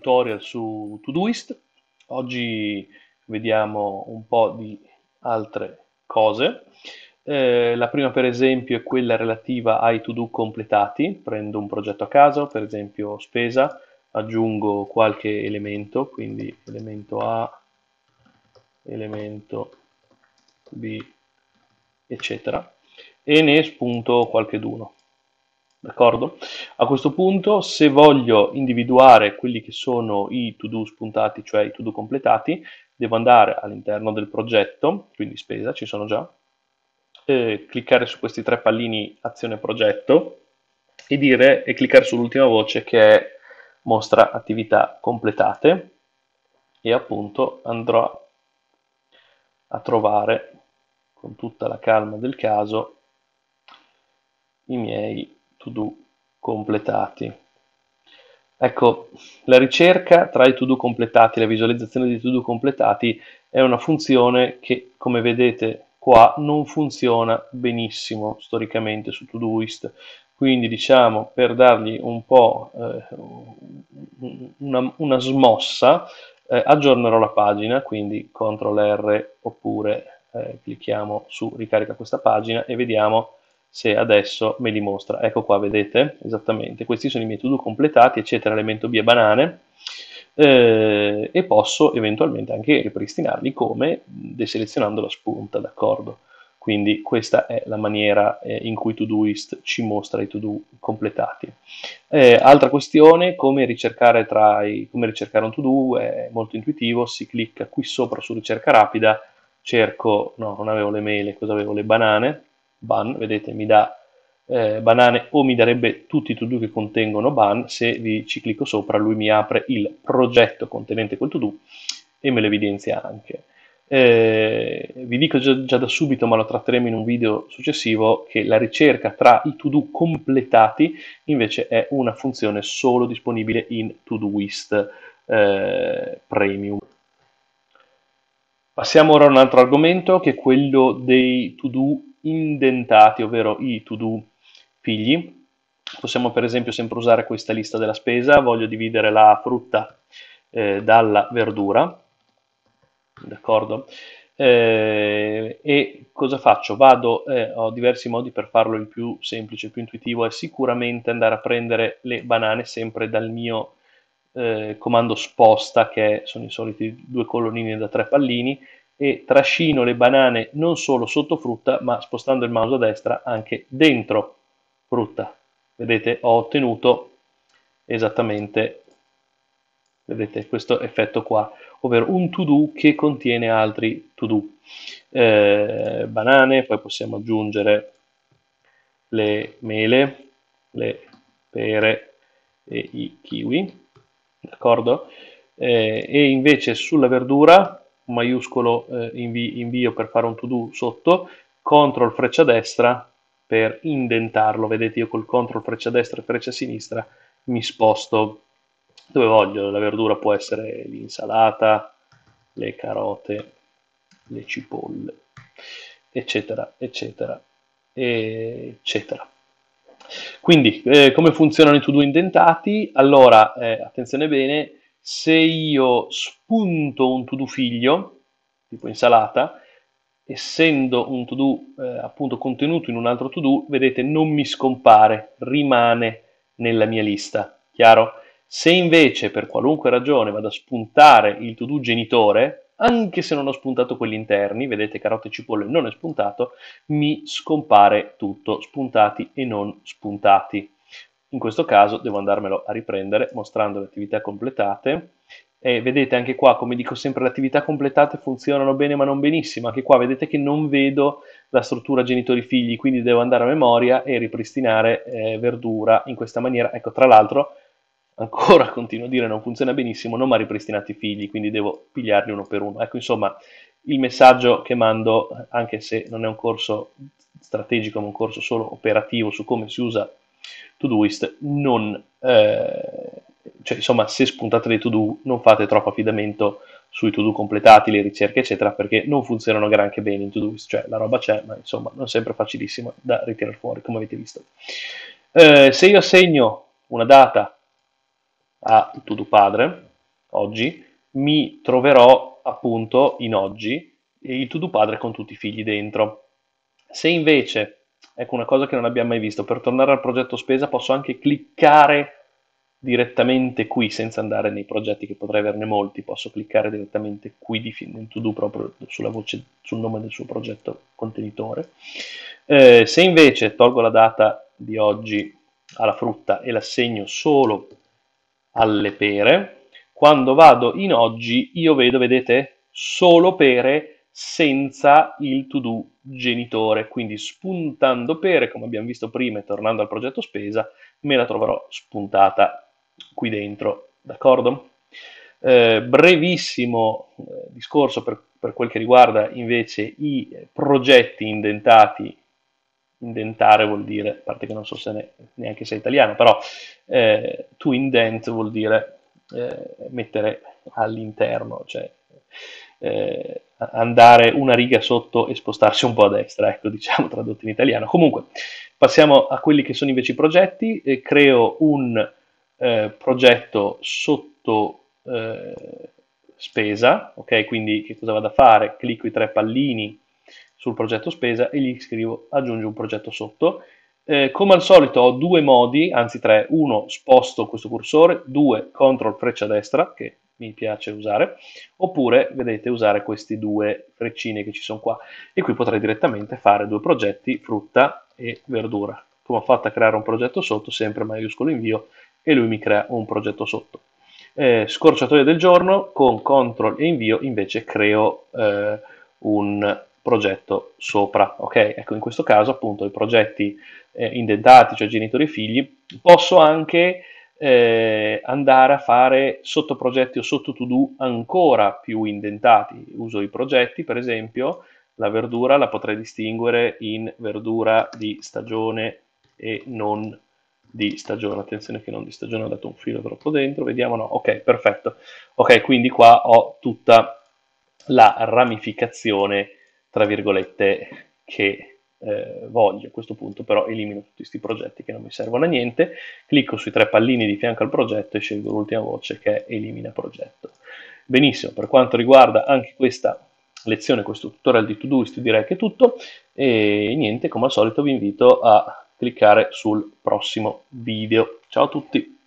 tutorial su Todoist. Oggi vediamo un po' di altre cose. Eh, la prima per esempio è quella relativa ai to-do completati. Prendo un progetto a caso, per esempio spesa, aggiungo qualche elemento, quindi elemento A, elemento B, eccetera, e ne spunto qualche d'uno. D'accordo? A questo punto, se voglio individuare quelli che sono i to-do spuntati, cioè i to-do completati, devo andare all'interno del progetto, quindi spesa, ci sono già, eh, cliccare su questi tre pallini azione progetto e, dire, e cliccare sull'ultima voce che è mostra attività completate e appunto andrò a trovare con tutta la calma del caso i miei to-do completati. Ecco, la ricerca tra i to-do completati, la visualizzazione di to-do completati è una funzione che, come vedete qua, non funziona benissimo storicamente su Todoist. Quindi, diciamo, per dargli un po' eh, una, una, smossa, eh, aggiornerò la pagina, quindi CTRL R oppure eh, clicchiamo su ricarica questa pagina e vediamo se adesso me li mostra. Ecco qua, vedete? Esattamente, questi sono i miei to-do completati, eccetera, elemento B e banane, eh, e posso eventualmente anche ripristinarli come deselezionando la spunta, d'accordo? Quindi questa è la maniera eh, in cui Todoist ci mostra i to-do completati. Eh, altra questione, come ricercare, i, come ricercare un to-do è molto intuitivo, si clicca qui sopra su ricerca rapida, cerco, no non avevo le mele, cosa avevo? Le banane, ban, vedete mi dà eh, banane o mi darebbe tutti i to-do che contengono ban, se vi ci clicco sopra lui mi apre il progetto contenente quel to-do e me lo evidenzia anche. Eh, vi dico già, già, da subito, ma lo tratteremo in un video successivo, che la ricerca tra i to-do completati invece è una funzione solo disponibile in Todoist eh, Premium. Passiamo ora a un altro argomento che è quello dei to-do indentati, ovvero i to-do figli. Possiamo per esempio sempre usare questa lista della spesa, voglio dividere la frutta eh, dalla verdura, d'accordo? Eh, e cosa faccio? Vado, eh, ho diversi modi per farlo, il più semplice, il più intuitivo è sicuramente andare a prendere le banane sempre dal mio eh, comando sposta che sono i soliti due colonnine da tre pallini e trascino le banane non solo sotto frutta, ma spostando il mouse a destra anche dentro frutta. Vedete, ho ottenuto esattamente vedete questo effetto qua, ovvero un to do che contiene altri to do. Eh, banane, poi possiamo aggiungere le mele, le pere e i kiwi, d'accordo? Eh, e invece sulla verdura maiuscolo eh, invi invio per fare un to do sotto, control freccia destra per indentarlo, vedete io col control freccia destra e freccia sinistra mi sposto dove voglio, la verdura può essere l'insalata, le carote, le cipolle, eccetera, eccetera, eccetera. Quindi, eh, come funzionano i to-do indentati? Allora, eh, attenzione bene, se io spunto un to-do figlio, tipo insalata, essendo un to-do eh, appunto contenuto in un altro to-do, vedete non mi scompare, rimane nella mia lista, chiaro? Se invece per qualunque ragione vado a spuntare il to-do genitore, anche se non ho spuntato quelli interni, vedete carote e cipolle non è spuntato, mi scompare tutto, spuntati e non spuntati. In questo caso devo andarmelo a riprendere mostrando le attività completate e vedete anche qua, come dico sempre, le attività completate funzionano bene ma non benissimo. Anche qua vedete che non vedo la struttura genitori-figli, quindi devo andare a memoria e ripristinare eh, verdura in questa maniera. Ecco, tra l'altro, ancora continuo a dire non funziona benissimo, non mi ha ripristinato i figli, quindi devo pigliarli uno per uno. Ecco, insomma, il messaggio che mando, anche se non è un corso strategico, ma un corso solo operativo su come si usa Todoist non eh, cioè, insomma, se spuntate le to-do, non fate troppo affidamento sui to-do completati, le ricerche, eccetera, perché non funzionano granché bene in to-do, cioè la roba c'è, ma insomma, non sempre facilissima da ritirare fuori, come avete visto. Eh, se io assegno una data a to-do padre, oggi, mi troverò appunto in oggi il to-do padre con tutti i figli dentro. Se invece Ecco una cosa che non abbiamo mai visto. Per tornare al progetto spesa posso anche cliccare direttamente qui senza andare nei progetti che potrei averne molti. Posso cliccare direttamente qui di Finding to do proprio sulla voce, sul nome del suo progetto contenitore. Eh, se invece tolgo la data di oggi alla frutta e l'assegno solo alle pere, quando vado in oggi io vedo, vedete, solo pere senza il to do genitore, quindi spuntando pere, come abbiamo visto prima e tornando al progetto spesa, me la troverò spuntata qui dentro, d'accordo? Eh, brevissimo eh, discorso per, per, quel che riguarda invece i eh, progetti indentati, indentare vuol dire, a parte che non so se ne, neanche se è italiano, però eh, to indent vuol dire eh, mettere all'interno, cioè eh, andare una riga sotto e spostarsi un po' a destra, ecco, diciamo tradotto in italiano. Comunque, passiamo a quelli che sono invece i progetti. Eh, creo un eh, progetto sotto eh, spesa, ok? Quindi che cosa vado a fare? Clicco i tre pallini sul progetto spesa e gli scrivo aggiungi un progetto sotto. Eh, come al solito ho due modi, anzi tre, uno sposto questo cursore, due control freccia destra, che mi piace usare, oppure vedete usare queste due freccine che ci sono qua e qui potrei direttamente fare due progetti frutta e verdura. Come ho fatto a creare un progetto sotto, sempre maiuscolo invio e lui mi crea un progetto sotto. Eh, scorciatoia del giorno con control e invio invece creo eh, un progetto sopra, ok? Ecco, in questo caso appunto i progetti eh, indentati, cioè genitori e figli, posso anche eh, andare a fare sottoprogetti o sotto to do ancora più indentati. Uso i progetti, per esempio, la verdura la potrei distinguere in verdura di stagione e non di stagione. Attenzione che non di stagione ho dato un filo troppo dentro, vediamo no. Ok, perfetto. Ok, quindi qua ho tutta la ramificazione, tra virgolette, che eh, voglio. A questo punto però elimino tutti questi progetti che non mi servono a niente, clicco sui tre pallini di fianco al progetto e scelgo l'ultima voce che è elimina progetto. Benissimo, per quanto riguarda anche questa lezione, questo tutorial di Todoist direi che è tutto e niente, come al solito vi invito a cliccare sul prossimo video. Ciao a tutti!